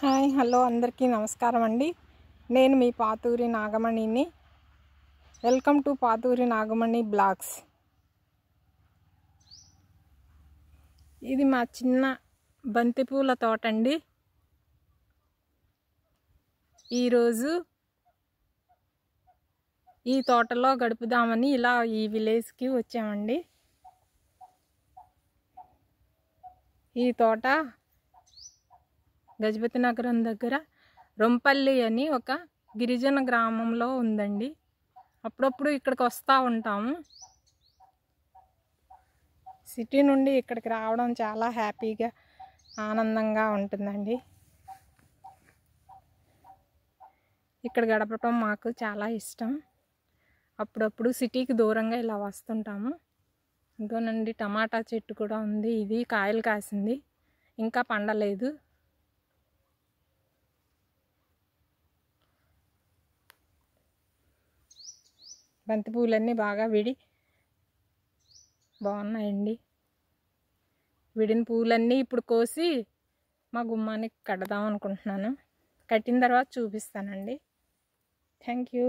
hi hello అందరికీ నమస్కారం అండి నేను మీ పాతూరి నాగమణిని welcome to Paturi Nagamani blogs ఇది మా చిన్న బంతిపూల తోట అండి ఈరోజు ఈ తోటలో గడుపుదామని ఇలా ఈ విలేజ్కి వచ్చామండి ఈ తోట గజపతి నగరం దగ్గర రొంపల్లి అని ఒక గిరిజన గ్రామంలో ఉందండి అప్పుడప్పుడు ఇక్కడికి వస్తూ ఉంటాము సిటీ నుండి ఇక్కడికి రావడం చాలా హ్యాపీగా ఆనందంగా ఉంటుందండి ఇక్కడ గడపటం మాకు చాలా ఇష్టం అప్పుడప్పుడు సిటీకి దూరంగా ఇలా వస్తుంటాము ఇంకోనండి టమాటా చెట్టు కూడా ఉంది ఇది కాయలు కాసింది ఇంకా పండలేదు బంతి పువ్వులన్నీ బాగా విడి బాగున్నాయండి విడిన పూలన్నీ ఇప్పుడు కోసి మా గుమ్మానికి కడదాం అనుకుంటున్నాను కట్టిన తర్వాత చూపిస్తానండి థ్యాంక్ యూ